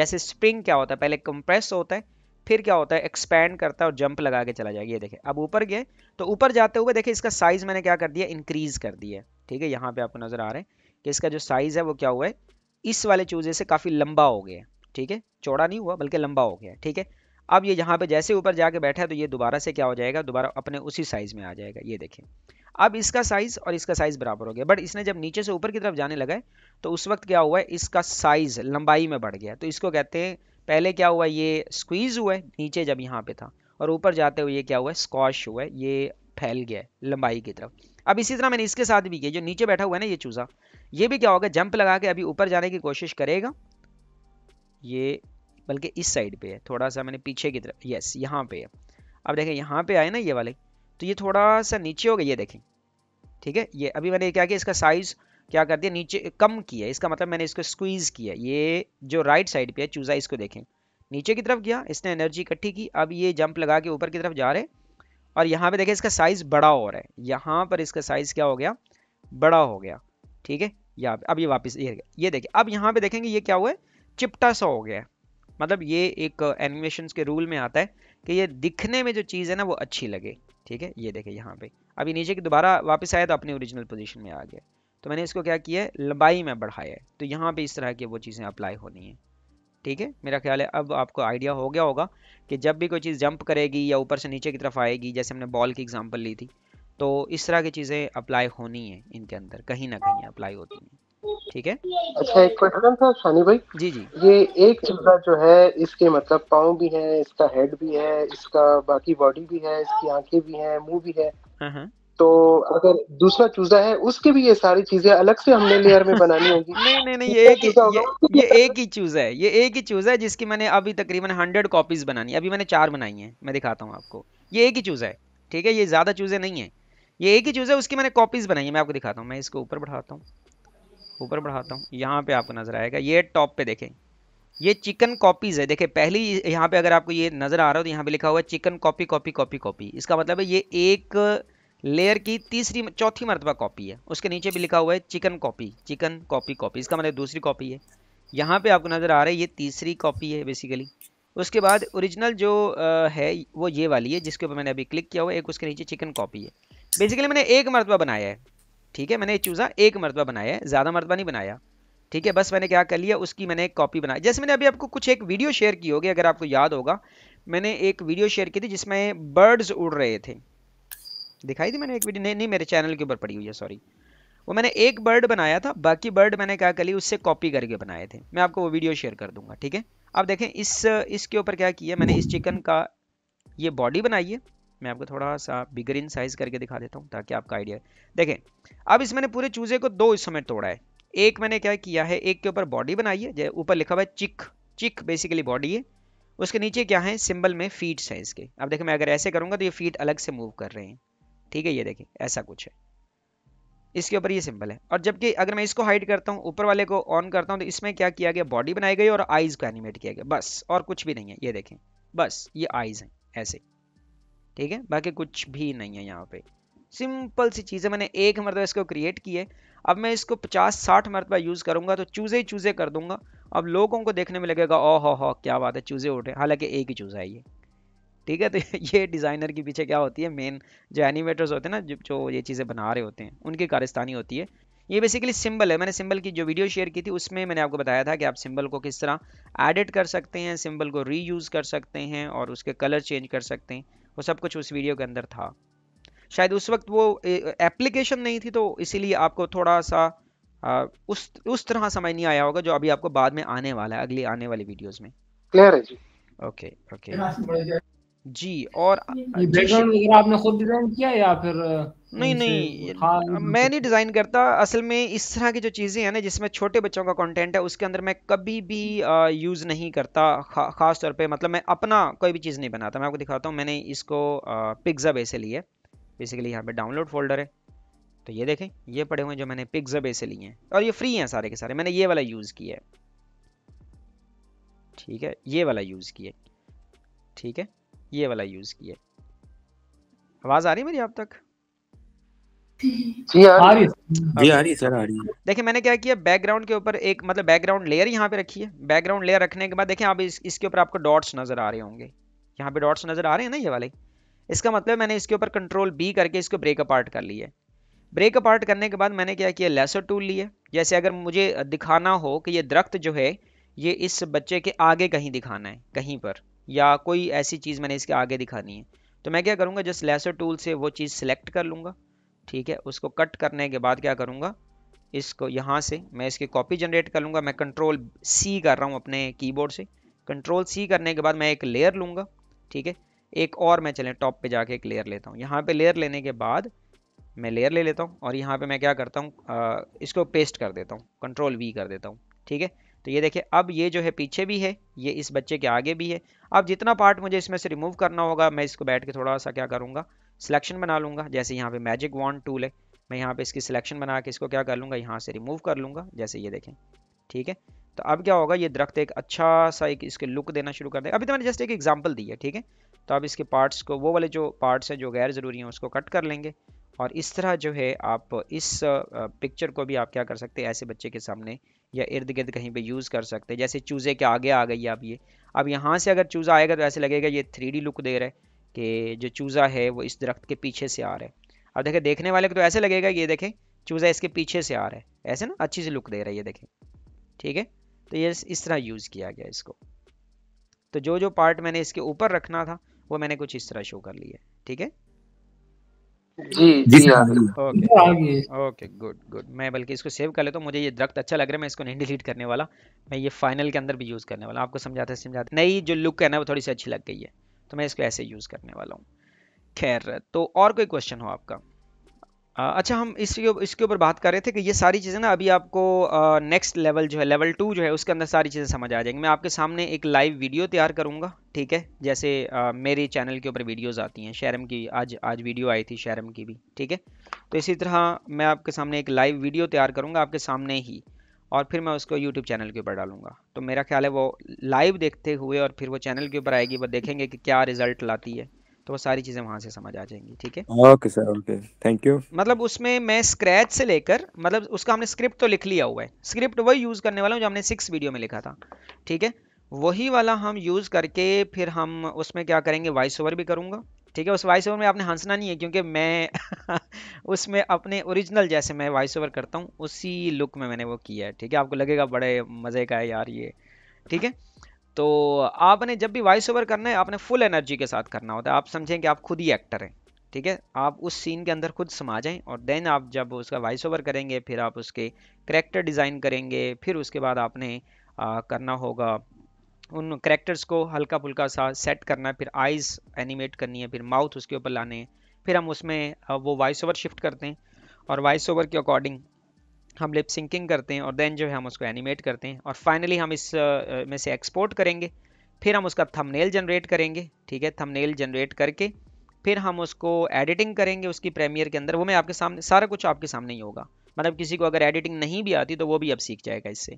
जैसे स्प्रिंग क्या होता है पहले कंप्रेस होता है फिर क्या होता है एक्सपैंड करता है और जंप लगा के चला जाएगा ये देखें अब ऊपर गए तो ऊपर जाते हुए देखिए इसका साइज मैंने क्या कर दिया इंक्रीज कर दिया ठीक है यहाँ पे आपको नजर आ रहे हैं कि इसका जो साइज है वो क्या हुआ है इस वाले चूजे से काफी लंबा हो गया ठीक है चौड़ा नहीं हुआ बल्कि लंबा हो गया ठीक है अब ये यहाँ पे जैसे ऊपर जाके बैठा है तो ये दोबारा से क्या हो जाएगा दोबारा अपने उसी साइज में आ जाएगा ये देखें अब इसका साइज और इसका साइज बराबर हो गया बट इसने जब नीचे से ऊपर की तरफ जाने लगा है तो उस वक्त क्या हुआ है इसका साइज लंबाई में बढ़ गया तो इसको कहते हैं पहले क्या हुआ ये स्क्वीज़ हुआ है नीचे जब यहाँ पे था और ऊपर जाते हुए ये क्या हुआ है स्कॉश हुआ है ये फैल गया है लंबाई की तरफ अब इसी तरह मैंने इसके साथ भी किया जो नीचे बैठा हुआ है ना ये चूज़ा ये भी क्या होगा जंप लगा के अभी ऊपर जाने की कोशिश करेगा ये बल्कि इस साइड पे है थोड़ा सा मैंने पीछे की तरफ यस यहाँ पे है अब देखें यहाँ पे आए ना ये वाले तो ये थोड़ा सा नीचे हो गया ये देखें ठीक है ये अभी मैंने क्या किया इसका साइज़ क्या कर दिया नीचे कम किया इसका मतलब मैंने इसको स्क्वीज किया ये जो राइट साइड पे है चूजा इसको देखें नीचे की तरफ गया इसने एनर्जी इकट्ठी की अब ये जंप लगा के ऊपर की तरफ जा रहे और यहाँ पे देखें इसका साइज बड़ा हो रहा है यहाँ पर इसका साइज क्या हो गया बड़ा हो गया ठीक है यहाँ पे अब ये वापस ये ये देखें अब यहाँ पे देखेंगे ये क्या हुआ है चिपटा सा हो गया मतलब ये एक एनिमेशन के रूल में आता है कि ये दिखने में जो चीज़ है ना वो अच्छी लगे ठीक है ये देखें यहाँ पे अभी नीचे की दोबारा वापस आया तो अपनी ओरिजिनल पोजीशन में आ गया तो मैंने इसको क्या किया है लंबाई में बढ़ाया है तो यहाँ पे इस तरह की वो चीज़ें अप्लाई होनी है ठीक है मेरा ख्याल है अब आपको आइडिया हो गया होगा कि जब भी कोई चीज़ जंप करेगी या ऊपर से नीचे की तरफ आएगी जैसे हमने बॉल की एग्जाम्पल ली थी तो इस तरह की चीज़ें अप्लाई होनी है इनके अंदर कहीं ना कहीं अप्लाई होती हैं ठीक है अच्छा एक क्वेश्चन था शानी भाई जी जी ये एक चिमटा जो है इसके मतलब पाँव भी है इसका हेड भी है इसका बाकी बॉडी भी है इसकी आंखें भी हैं मुंह भी है हाँ, हाँ। तो अगर दूसरा चूजा है उसके भी ये सारी चीजें अलग से हमने लेयर में बनानी होगी नहीं नहीं नहीं ये एक ये, ये एक ही चूजा है ये एक ही चूजा है जिसकी मैंने अभी तकरीबन हंड्रेड कॉपीज बनानी अभी मैंने चार बनाई है मैं दिखाता हूँ आपको ये एक ही चूजा है ठीक है ये ज्यादा चूजे नहीं है ये एक ही चूज है उसकी मैंने कॉपीज बनाई है मैं आपको दिखाता हूँ मैं इसको ऊपर बढ़ाता हूँ ऊपर बढ़ाता हूँ यहाँ पे आपको नजर आएगा ये टॉप पे देखें ये चिकन कॉपीज है देखिए पहली यहाँ पे अगर आपको ये नजर आ रहा हो तो यहाँ पे लिखा हुआ है chicken copy copy copy copy इसका मतलब है ये एक लेयर की तीसरी चौथी मरतबा कॉपी है उसके नीचे भी लिखा हुआ है chicken copy chicken copy copy इसका मतलब दूसरी कॉपी है यहाँ पे आपको नज़र आ रहा है ये तीसरी कॉपी है बेसिकली उसके बाद ओरिजिनल जो है वो ये वाली है जिसके ऊपर मैंने अभी क्लिक किया हुआ एक उसके नीचे चिकन कॉपी है बेसिकली मैंने एक मरतबा बनाया है ठीक है मैंने चूज़ा एक मरतबा बनाया है ज़्यादा मरतबा नहीं बनाया ठीक है बस मैंने क्या कर लिया उसकी मैंने एक कॉपी बनाई जैसे मैंने अभी आपको कुछ एक वीडियो शेयर की होगी अगर आपको याद होगा मैंने एक वीडियो शेयर की थी जिसमें बर्ड्स उड़ रहे थे दिखाई थी मैंने एक वीडियो नहीं नहीं मेरे चैनल के ऊपर पड़ी हुई है सॉरी वो मैंने एक बर्ड बनाया था बाकी बर्ड मैंने क्या कर ली उससे कॉपी करके बनाए थे मैं आपको वो वीडियो शेयर कर दूंगा ठीक है अब देखें इस इसके ऊपर क्या किया मैंने इस चिकन का ये बॉडी बनाई है मैं आपको थोड़ा सा बिगर इन साइज करके दिखा देता हूँ ताकि आपका आइडिया देखें अब इस मैंने पूरे चूजे को दो हिस्सों में तोड़ा है एक मैंने क्या किया है एक के ऊपर बॉडी बनाई है जैसे ऊपर लिखा हुआ है चिक चिक बेसिकली बॉडी है उसके नीचे क्या है सिंबल में फीट साइज के अब देखें मैं अगर ऐसे करूँगा तो ये फीट अलग से मूव कर रहे हैं ठीक है ये देखिए ऐसा कुछ है इसके ऊपर ये सिंपल है और जबकि अगर मैं इसको हाइड करता हूँ ऊपर वाले को ऑन करता हूँ तो इसमें क्या किया गया बॉडी बनाई गई और आइज को एनिमेट किया गया बस और कुछ भी नहीं है ये देखें बस ये आइज हैं ऐसे ठीक है बाकी कुछ भी नहीं है यहाँ पे सिंपल सी चीज़ है मैंने एक मरतबा इसको क्रिएट की है अब मैं इसको 50-60 मरतबा यूज़ करूँगा तो चूज़े ही चूज़े कर दूंगा अब लोगों को देखने में लगेगा ओ हो हो क्या बात है चूज़े उठे हालांकि एक ही चूज़ा है ये ठीक है तो ये डिज़ाइनर के पीछे क्या होती है मेन जो एनिमेटर्स होते हैं ना जो ये चीज़ें बना रहे होते हैं उनकी कारिस्तानी होती है ये बेसिकली सिंबल है मैंने सिंबल की जो वीडियो शेयर की थी उसमें मैंने आपको बताया था कि आप सिंबल को किस तरह एडिट कर सकते हैं सिंबल को रीयूज़ कर सकते हैं और उसके कलर चेंज कर सकते हैं वो सब कुछ उस वीडियो के अंदर था शायद उस वक्त वो एप्लीकेशन नहीं थी तो इसीलिए आपको थोड़ा सा आ, उस उस तरह समझ नहीं आया होगा जो अभी आपको बाद में आने वाला है अगली आने वाली वीडियोस में क्लियर है जी ओके ओके जी और बैकग्राउंड वगैरह आपने खुद डिजाइन किया या फिर नहीं नहीं मैं नहीं डिज़ाइन करता असल में इस तरह की जो चीज़ें हैं ना जिसमें छोटे बच्चों का कंटेंट है उसके अंदर मैं कभी भी यूज़ नहीं करता खा, खास तौर पे मतलब मैं अपना कोई भी चीज़ नहीं बनाता मैं आपको दिखाता हूँ मैंने इसको पिग्जा बे से लिया बेसिकली यहाँ पे डाउनलोड फोल्डर है तो ये देखें ये पड़े हुए जो मैंने पिग्जा बे से लिए हैं और ये फ्री हैं सारे के सारे मैंने ये वाला यूज़ किया है ठीक है ये वाला यूज़ किया ठीक है ये वाला यूज किया आवाज आ रही है मेरी आप तक देखिए मैंने क्या किया बैकग्राउंड के ऊपर एक मतलब बैकग्राउंड लेयर यहाँ पे रखी है बैकग्राउंड लेयर रखने के बाद देखिए आप इस, इसके ऊपर आपको डॉट्स नजर आ रहे होंगे यहाँ पे डॉट्स नजर आ रहे हैं ना ये वाले इसका मतलब मैंने इसके ऊपर कंट्रोल बी करके इसको ब्रेक अपार्ट कर लिया ब्रेक अपार्ट करने के बाद मैंने क्या किया लेसर टूल लिए जैसे अगर मुझे दिखाना हो कि ये दरख्त जो है ये इस बच्चे के आगे कहीं दिखाना है कहीं पर या कोई ऐसी चीज़ मैंने इसके आगे दिखानी है तो मैं क्या करूँगा जस्ट लेसर टूल से वो चीज़ सेलेक्ट कर लूँगा ठीक है उसको कट करने के बाद क्या करूँगा इसको यहाँ से मैं इसकी कॉपी जनरेट कर लूँगा मैं कंट्रोल सी कर रहा हूँ अपने कीबोर्ड से कंट्रोल सी करने के बाद मैं एक लेयर लूँगा ठीक है एक और मैं चलें टॉप पे जाके एक लेयर लेता हूँ यहाँ पे लेयर लेने के बाद मैं लेयर ले लेता हूँ और यहाँ पे मैं क्या करता हूँ इसको पेस्ट कर देता हूँ कंट्रोल वी कर देता हूँ ठीक है तो ये देखिए अब ये जो है पीछे भी है ये इस बच्चे के आगे भी है अब जितना पार्ट मुझे इसमें से रिमूव करना होगा मैं इसको बैठ के थोड़ा सा क्या करूँगा सिलेक्शन बना लूँगा जैसे यहाँ पे मैजिक वॉन्ड टूल है मैं यहाँ पे इसकी सिलेक्शन बना के इसको क्या कर लूँगा यहाँ से रिमूव कर लूँगा जैसे ये देखें ठीक है तो अब क्या होगा ये दरख्त एक अच्छा सा एक इसके लुक देना शुरू कर देगा अभी तो मैंने जस्ट एक एग्जाम्पल दी है ठीक है तो अब इसके पार्ट्स को वो वाले जो पार्ट्स हैं जो गैर ज़रूरी हैं उसको कट कर लेंगे और इस तरह जो है आप इस पिक्चर को भी आप क्या कर सकते हैं ऐसे बच्चे के सामने या इर्द गिर्द कहीं पे यूज़ कर सकते हैं जैसे चूज़े के आगे आ गई आप ये अब यहाँ से अगर चूज़ा आएगा तो ऐसे लगेगा ये थ्री लुक दे रहा है कि जो चूज़ा है वो इस दरख्त के पीछे से आ रहा है अब देखें देखने वाले को तो ऐसे लगेगा ये देखें चूज़ा इसके पीछे से आ रहा है ऐसे ना अच्छी से लुक दे रहा है ये देखें ठीक है तो ये इस तरह यूज़ किया गया इसको तो जो जो पार्ट मैंने इसके ऊपर रखना था वो मैंने कुछ इस तरह शो कर लिया ठीक है जी जी हाँ। ओके ओके गुड गुड मैं बल्कि इसको सेव कर ले तो मुझे ये दरख्त अच्छा लग रहा है मैं इसको नहीं डिलीट करने वाला मैं ये फाइनल के अंदर भी यूज़ करने वाला आपको समझाते समझाते नई जो लुक है ना वो थोड़ी सी अच्छी लग गई है तो मैं इसको ऐसे यूज़ करने वाला हूँ खैर तो और कोई क्वेश्चन हो आपका अच्छा हम इसके इसके ऊपर बात कर रहे थे कि ये सारी चीज़ें ना अभी आपको नेक्स्ट लेवल जो है लेवल टू जो है उसके अंदर सारी चीज़ें समझ आ जाएंगी मैं आपके सामने एक लाइव वीडियो तैयार करूँगा ठीक है जैसे आ, मेरे चैनल के ऊपर वीडियोज़ आती हैं शहरम की आज आज वीडियो आई थी शहरम की भी ठीक है तो इसी तरह मैं आपके सामने एक लाइव वीडियो तैयार करूँगा आपके सामने ही और फिर मैं उसको यूट्यूब चैनल के ऊपर डालूंगा तो मेरा ख्याल है वो लाइव देखते हुए और फिर वो चैनल के ऊपर आएगी वो देखेंगे कि क्या रिज़ल्ट लाती है तो वो सारी चीज़ें वहां से समझ आ जाएंगी ठीक है okay sir okay thank you मतलब उसमें मैं स्क्रैच से लेकर मतलब उसका हमने स्क्रिप्ट तो लिख लिया हुआ है स्क्रिप्ट वही यूज़ करने वाला हूँ जो हमने सिक्स वीडियो में लिखा था ठीक है वही वाला हम यूज़ करके फिर हम उसमें क्या करेंगे वॉइस ओवर भी करूंगा ठीक है उस वॉइस ओवर में आपने हंसना नहीं है क्योंकि मैं उसमें अपने ओरिजिनल जैसे मैं वॉइस ओवर करता हूँ उसी लुक में मैंने वो किया है ठीक है आपको लगेगा बड़े मज़े का है यार ये ठीक है तो आपने जब भी वॉइस ओवर करना है आपने फुल एनर्जी के साथ करना होता है आप समझें कि आप खुद ही एक्टर हैं ठीक है आप उस सीन के अंदर खुद समा जाएं और देन आप जब उसका वॉइस ओवर करेंगे फिर आप उसके करेक्टर डिज़ाइन करेंगे फिर उसके बाद आपने आ, करना होगा उन करेक्टर्स को हल्का फुल्का सा सेट करना है फिर आइज़ एनिमेट करनी है फिर माउथ उसके ऊपर लाने हैं फिर हम उसमें वो वॉइस ओवर शिफ्ट करते हैं और वॉइस ओवर के अकॉर्डिंग हम लिप सिंकिंग करते हैं और देन जो है हम उसको एनिमेट करते हैं और फाइनली हम इस में से एक्सपोर्ट करेंगे फिर हम उसका थंबनेल जनरेट करेंगे ठीक है थंबनेल जनरेट करके फिर हम उसको एडिटिंग करेंगे उसकी प्रीमियर के अंदर वो मैं आपके सामने सारा कुछ आपके सामने ही होगा मतलब किसी को अगर एडिटिंग नहीं भी आती तो वो भी अब सीख जाएगा इससे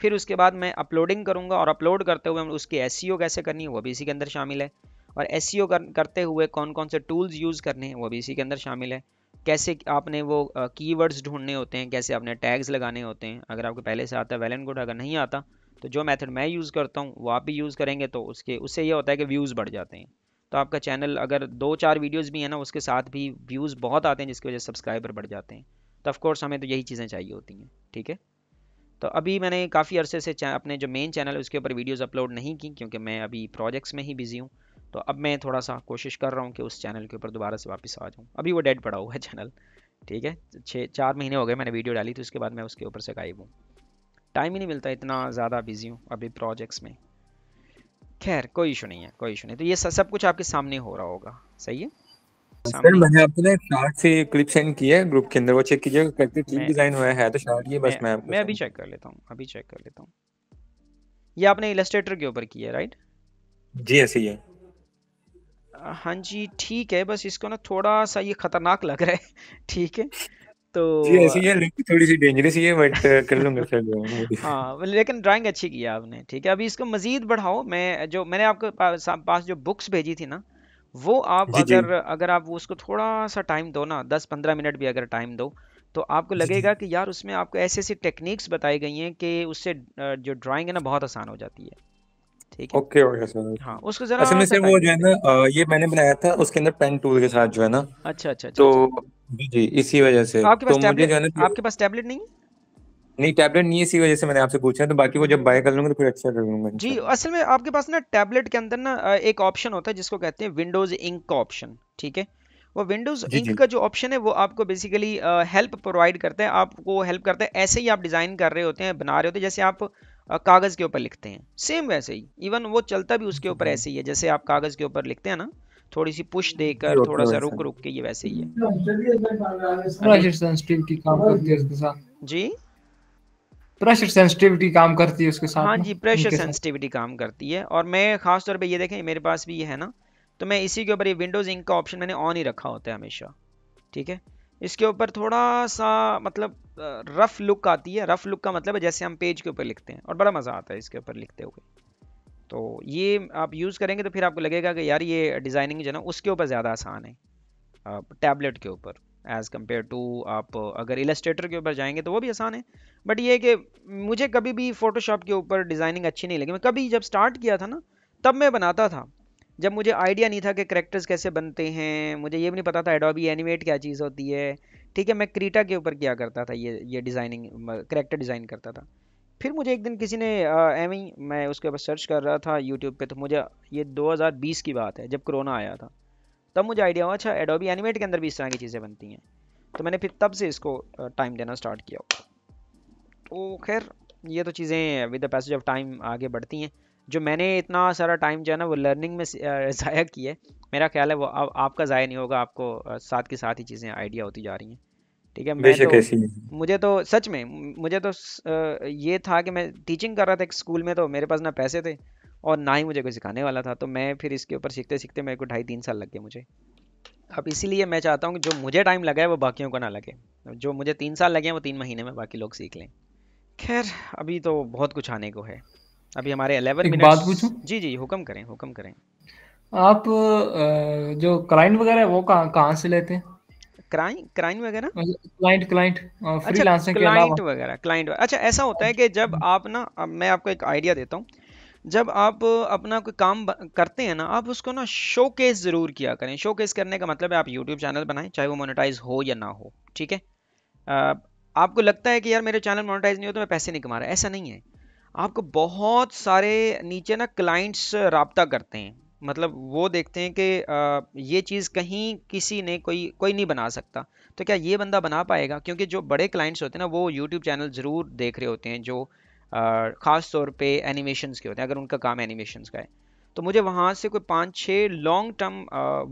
फिर उसके बाद मैं अपलोडिंग करूँगा और अपलोड करते हुए हम उसकी एस e कैसे करनी है वो भी इसी के अंदर शामिल है और एस e कर, करते हुए कौन कौन से टूल्स यूज़ करने हैं वो भी इसी के अंदर शामिल है कैसे आपने वो कीवर्ड्स ढूंढने होते हैं कैसे आपने टैग्स लगाने होते हैं अगर आपको पहले से आता है वेल एंड गुड अगर नहीं आता तो जो मेथड मैं यूज़ करता हूँ वो आप भी यूज़ करेंगे तो उसके उससे ये होता है कि व्यूज़ बढ़ जाते हैं तो आपका चैनल अगर दो चार वीडियोज़ भी हैं ना उसके साथ भी व्यूज़ बहुत आते हैं जिसकी वजह से सब्सक्राइबर बढ़ जाते हैं तो ऑफकोर्स हमें तो यही चीज़ें चाहिए होती हैं ठीक है तो अभी मैंने काफ़ी अरसे से अपने जो मेन चैनल है उसके ऊपर वीडियोज़ अपलोड नहीं की क्योंकि मैं अभी प्रोजेक्ट्स में ही बिज़ी हूँ तो अब मैं थोड़ा सा कोशिश कर रहा हूँ कि उस चैनल के ऊपर दोबारा से वापस आ जाऊँ अभी वो डेड पड़ा हुआ है चैनल ठीक है छः चार महीने हो गए मैंने वीडियो डाली थी उसके बाद मैं उसके ऊपर से गायब हूँ टाइम ही नहीं मिलता इतना ज़्यादा बिजी हूँ अभी प्रोजेक्ट्स में खैर कोई इशू नहीं है कोई इशू नहीं तो ये सब सब कुछ आपके सामने हो रहा होगा सही है सर मैंने आपको शॉर्ट से क्लिप सेंड किए है ग्रुप के अंदर वो चेक कीजिए करके क्लिप डिजाइन हुआ है तो शॉर्ट ये बस मैं मैं मैं अभी चेक कर लेता हूं अभी चेक कर लेता हूं ये आपने इलस्ट्रेटर के ऊपर किया है राइट जी ऐसे ही है हाँ जी ठीक है बस इसको ना थोड़ा सा ये खतरनाक लग रहा है ठीक है तो जी ऐसी है थोड़ी सी डेंजरस ही है बट uh, कर लूंगा फिर हाँ मतलब लेकिन ड्राइंग अच्छी की आपने ठीक है अभी इसको मजीद बढ़ाओ मैं जो मैंने आपके पास जो बुक्स भेजी थी ना वो आप जी अगर जी। अगर आप उसको थोड़ा सा टाइम दो ना दस पंद्रह मिनट भी अगर टाइम दो तो आपको लगेगा कि यार उसमें आपको ऐसी ऐसी टेक्निक्स बताई गई हैं कि उससे जो ड्राइंग है ना बहुत आसान हो जाती है ठीक है ओके ओके सर हाँ उसको जरा असल में सर वो जो है ना ये मैंने बनाया था उसके अंदर पेन टूल के साथ जो है ना अच्छा अच्छा, अच्छा तो जी अच्छा। जी इसी वजह से आपके पास टैबलेट तो जो है ना आपके पास टैबलेट नहीं नहीं टैबलेट नहीं है इसी वजह से मैंने आपसे पूछा है तो बाकी वो जब बाय कर लूंगा तो फिर अच्छा कर लूंगा जी असल में आपके पास ना टैबलेट के अंदर ना एक ऑप्शन होता है जिसको कहते हैं विंडोज इंक का ऑप्शन ठीक है वो विंडोज इंक का जो ऑप्शन है वो आपको बेसिकली हेल्प प्रोवाइड करता है आपको हेल्प करता है ऐसे ही आप डिज़ाइन कर रहे होते हैं बना रहे होते हैं जैसे आप कागज़ के ऊपर लिखते हैं सेम वैसे ही इवन वो चलता भी उसके ऊपर ऐसे ही है जैसे आप कागज़ के ऊपर लिखते हैं ना थोड़ी सी पुश देकर थोड़ा सा रुक रुक के ये वैसे ही है अच्छा, जी प्रेशर सेंसिटिविटी काम करती है उसके साथ हाँ जी प्रेशर सेंसिटिविटी काम करती है और मैं खास तौर पे ये देखें मेरे पास भी ये है ना तो मैं इसी के ऊपर ये विंडोज़ इंक का ऑप्शन मैंने ऑन ही रखा होता है हमेशा ठीक है इसके ऊपर थोड़ा सा मतलब रफ़ लुक आती है रफ़ लुक का मतलब है जैसे हम पेज के ऊपर लिखते हैं और बड़ा मज़ा आता है इसके ऊपर लिखते हुए तो ये आप यूज़ करेंगे तो फिर आपको लगेगा कि यार ये डिज़ाइनिंग जो ना उसके ऊपर ज़्यादा आसान है टैबलेट के ऊपर एज़ कम्पेयर टू आप अगर इलस्ट्रेटर के ऊपर जाएंगे तो वो भी आसान है बट ये कि मुझे कभी भी फ़ोटोशॉप के ऊपर डिज़ाइनिंग अच्छी नहीं लगी मैं कभी जब स्टार्ट किया था ना तब मैं बनाता था जब मुझे आइडिया नहीं था कि करेक्टर्स कैसे बनते हैं मुझे ये भी नहीं पता था एडोबी एनिमेट क्या चीज़ होती है ठीक है मैं क्रीटा के ऊपर क्या करता था ये ये डिज़ाइनिंग करेक्टर डिज़ाइन करता था फिर मुझे एक दिन किसी ने एम ही मैं उसके ऊपर सर्च कर रहा था यूट्यूब पर तो मुझे ये दो की बात है जब करोना आया था तब मुझे आइडिया हुआ अच्छा एडोबी एनिमेट के अंदर भी इस तरह की चीज़ें बनती हैं तो मैंने फिर तब से इसको टाइम देना स्टार्ट किया तो खैर ये तो चीज़ें with the passage of time आगे बढ़ती हैं जो मैंने इतना सारा टाइम जो है ना वो लर्निंग में ज़ाया किया है मेरा ख्याल है वो अब आपका ज़ाया नहीं होगा आपको साथ के साथ ही चीज़ें आइडिया होती जा रही हैं ठीक है मैं तो मुझे तो सच में मुझे तो ये था कि मैं टीचिंग कर रहा था एक स्कूल में तो मेरे पास ना पैसे थे और ना ही मुझे कोई सिखाने वाला था तो मैं फिर इसके ऊपर सीखते सीखते मेरे को ढाई तीन साल लग गए मुझे अब इसीलिए मैं चाहता हूँ कि जो मुझे टाइम लगा है वो बाकियों को ना लगे जो मुझे तीन साल लगे हैं वो तीन महीने में बाकी लोग सीख लें खैर अभी तो बहुत कुछ आने को है अभी हमारे 11 एक minutes... बात पूछूं जी जी हुक्म करें हुक्म करें आप जो क्लाइंट वगैरह वो कहाँ कहाँ से लेते हैं क्लाइंट वगैरह क्लाइंट क्लाइंट फ्रीलांसिंग अलावा क्लाइंट वगैरह क्लाइंट अच्छा ऐसा होता है कि जब आप ना मैं आपको एक आइडिया देता हूँ जब आप अपना कोई काम करते हैं ना आप उसको ना शोकेस ज़रूर किया करें शोकेस करने का मतलब है आप यूट्यूब चैनल बनाएं चाहे वो मोनेटाइज हो या ना हो ठीक है आपको लगता है कि यार मेरे चैनल मोनेटाइज नहीं हो तो मैं पैसे नहीं कमा रहा ऐसा नहीं है आपको बहुत सारे नीचे ना क्लाइंट्स रबता करते हैं मतलब वो देखते हैं कि ये चीज़ कहीं किसी ने कोई कोई नहीं बना सकता तो क्या ये बंदा बना पाएगा क्योंकि जो बड़े क्लाइंट्स होते हैं ना वो यूट्यूब चैनल ज़रूर देख रहे होते हैं जो ख़ास तौर पे एनिमेशंस के होते हैं अगर उनका काम एनिमेशंस का है तो मुझे वहाँ से कोई पाँच छः लॉन्ग टर्म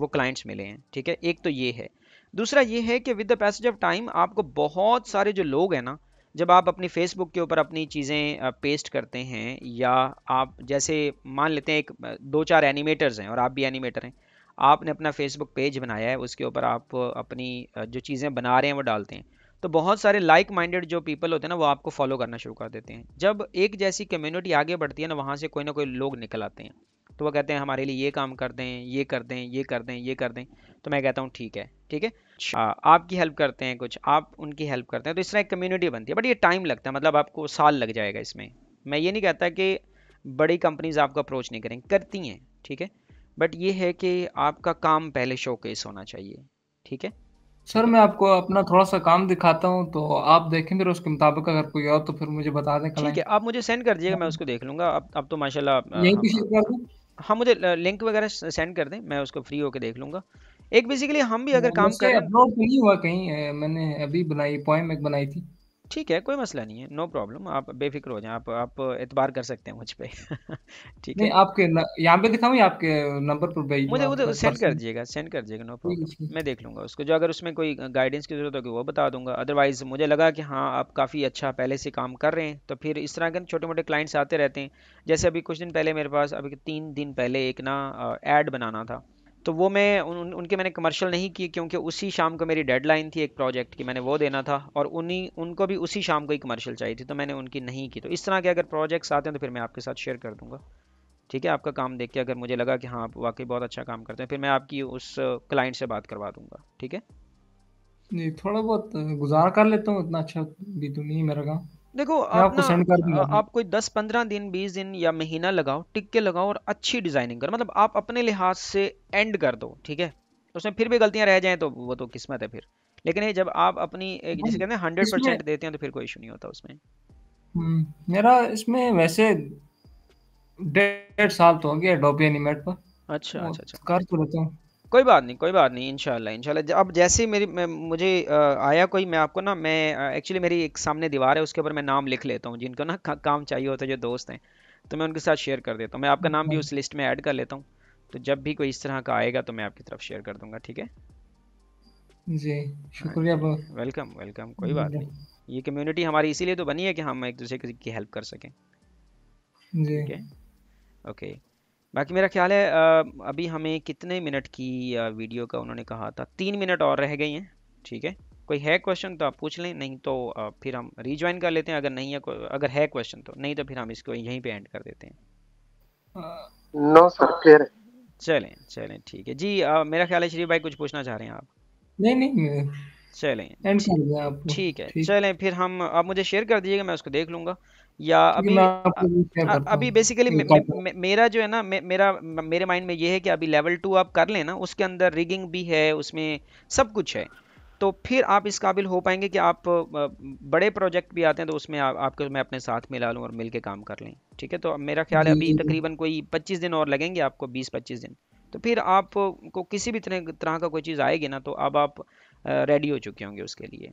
वो क्लाइंट्स मिले हैं ठीक है एक तो ये है दूसरा ये है कि with the passage of time आपको बहुत सारे जो लोग हैं ना जब आप अपनी फेसबुक के ऊपर अपनी चीज़ें पेस्ट करते हैं या आप जैसे मान लेते हैं एक दो चार एनिमेटर्स हैं और आप भी एनिमेटर हैं आपने अपना फेसबुक पेज बनाया है उसके ऊपर आप अपनी जो चीज़ें बना रहे हैं वो डालते हैं तो बहुत सारे लाइक माइंडेड जो पीपल होते हैं ना वो आपको फॉलो करना शुरू कर देते हैं जब एक जैसी कम्युनिटी आगे बढ़ती है ना वहाँ से कोई ना कोई लोग निकल आते हैं तो वो कहते हैं हमारे लिए ये काम कर दें ये कर दें ये कर दें ये कर दें तो मैं कहता हूँ ठीक है ठीक है आपकी हेल्प करते हैं कुछ आप उनकी हेल्प करते हैं तो इस तरह एक कम्युनिटी बनती है बट ये टाइम लगता है मतलब आपको साल लग जाएगा इसमें मैं ये नहीं कहता कि बड़ी कंपनीज आपको अप्रोच नहीं करेंगी करती हैं ठीक है बट ये है कि आपका काम पहले शोकेस होना चाहिए ठीक है सर मैं आपको अपना थोड़ा सा काम दिखाता हूँ तो आप देखें फिर उसके मुताबिक अगर कोई और तो फिर मुझे बता दें ठीक है आप मुझे सेंड कर दीजिएगा मैं हाँ। उसको देख लूँगा अब अब तो माशाल्लाह हाँ, हाँ।, हाँ मुझे लिंक वगैरह सेंड कर दें मैं उसको फ्री होकर देख लूँगा एक बेसिकली हम भी अगर हाँ, काम करें तो नहीं हुआ कहीं मैंने अभी बनाई पोएम एक बनाई थी ठीक है कोई मसला नहीं है नो प्रॉब्लम आप बेफिक्र हो जाए आप आप एतबार कर सकते हैं मुझ पर ठीक है आपके यहाँ पे दिखाऊँ आपके नंबर पर भेज मुझे उधर सेंड कर दीजिएगा सेंड कर दीजिएगा नो प्रॉब्लम मैं देख लूँगा उसको जो अगर उसमें कोई गाइडेंस की जरूरत होगी वो बता दूंगा अदरवाइज मुझे लगा कि हाँ आप काफ़ी अच्छा पहले से काम कर रहे हैं तो फिर इस तरह के छोटे मोटे क्लाइंट्स आते रहते हैं जैसे अभी कुछ दिन पहले मेरे पास अभी तीन दिन पहले एक ना एड बनाना था तो वो मैं उन, उनके मैंने कमर्शियल नहीं किए क्योंकि उसी शाम को मेरी डेडलाइन थी एक प्रोजेक्ट की मैंने वो देना था और उन्हीं उनको भी उसी शाम को ही कमर्शियल चाहिए थी तो मैंने उनकी नहीं की तो इस तरह के अगर प्रोजेक्ट्स आते हैं तो फिर मैं आपके साथ शेयर कर दूँगा ठीक है आपका काम देख के अगर मुझे लगा कि हाँ आप वाकई बहुत अच्छा काम करते हैं फिर मैं आपकी उस क्लाइंट से बात करवा दूंगा ठीक है नहीं थोड़ा बहुत गुजारा कर लेता हूँ इतना अच्छा भी तो नहीं मेरा काम देखो आप ना दूंगा हाँ। आप कोई दस पंद्रह दिन बीस दिन या महीना लगाओ टिक के लगाओ और अच्छी डिजाइनिंग करो मतलब आप अपने लिहाज से एंड कर दो ठीक है उसमें फिर भी गलतियां रह जाए तो वो तो किस्मत है फिर लेकिन ये जब आप अपनी जैसे कहते हैं हंड्रेड परसेंट देते हैं तो फिर कोई इशू नहीं होता उसमें हम्म, मेरा इसमें वैसे डेढ़ साल तो हो गया एडोबी एनिमेट पर अच्छा अच्छा अच्छा कर तो लेता हूँ कोई बात नहीं कोई बात नहीं इनशाला इनशाला अब जैसे ही मेरी मैं, मुझे आया कोई मैं आपको ना मैं एक्चुअली मेरी एक सामने दीवार है उसके ऊपर मैं नाम लिख लेता हूँ जिनको ना काम चाहिए होता है जो दोस्त हैं तो मैं उनके साथ शेयर कर देता हूँ मैं आपका नाम भी उस लिस्ट में ऐड कर लेता हूँ तो जब भी कोई इस तरह का आएगा तो मैं आपकी तरफ शेयर कर दूंगा ठीक है जी हाँ शुक्रिया बहुत वेलकम वेलकम कोई बात नहीं ये कम्युनिटी हमारी इसीलिए तो बनी है कि हम एक दूसरे की हेल्प कर सकें है ओके बाकी मेरा ख्याल है अभी हमें कितने मिनट की वीडियो का उन्होंने कहा था तीन मिनट और रह गई हैं ठीक है कोई है क्वेश्चन तो आप पूछ लें नहीं तो फिर हम रिज्वाइन कर लेते हैं अगर नहीं है अगर है क्वेश्चन तो नहीं तो फिर हम इसको यहीं पे एंड कर देते हैं नो सर क्लियर चलें चलें ठीक है जी आ, मेरा ख्याल है श्री भाई कुछ पूछना चाह रहे हैं आप नहीं नहीं चलें ठीक है चलें फिर हम आप मुझे शेयर कर दीजिएगा मैं उसको देख लूंगा या अभी आ, अभी बेसिकली मे, मे, मेरा जो है ना मे, मेरा मेरे माइंड में ये है कि अभी लेवल टू आप कर लेना उसके अंदर रिगिंग भी है उसमें सब कुछ है तो फिर आप इस काबिल हो पाएंगे कि आप बड़े प्रोजेक्ट भी आते हैं तो उसमें आ, आपको मैं अपने साथ मिला लूँ और मिल के काम कर लें ठीक है तो मेरा ख्याल है अभी तकरीबन कोई पच्चीस दिन और लगेंगे आपको बीस पच्चीस दिन तो फिर आपको किसी भी तरह का कोई चीज़ आएगी ना तो अब आप रेडी हो चुके होंगे उसके लिए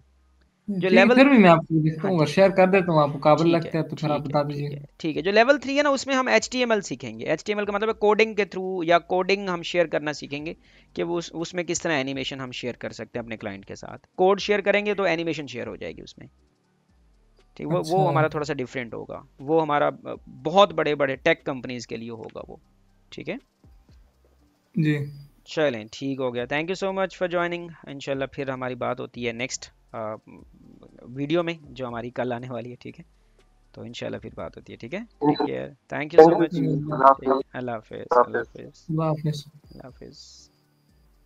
हम्म, जो जी लेवल फिर भी मैं आपको हाँ दिखाऊंगा शेयर कर देता हूँ आपको काबिल लगता है तो फिर आप बता दीजिए ठीक है जो लेवल थ्री है ना उसमें हम एच सीखेंगे एच का मतलब कोडिंग के थ्रू या कोडिंग हम शेयर करना सीखेंगे कि वो उस, उसमें किस तरह एनिमेशन हम शेयर कर सकते हैं अपने क्लाइंट के साथ कोड शेयर करेंगे तो एनिमेशन शेयर हो जाएगी उसमें ठीक वो अच्छा। वो हमारा थोड़ा सा डिफरेंट होगा वो हमारा बहुत बड़े बड़े टेक कंपनीज के लिए होगा वो ठीक है जी चलें ठीक हो गया thank you so much for joining इनशाला फिर हमारी बात होती है नेक्स्ट वीडियो में जो हमारी कल आने वाली है ठीक है तो इनशाला फिर बात होती है ठीक है थैंक यू सो मच अल्लाह हाफिज़ अल्लाह हाफिज़ अल्लाह हाफिज़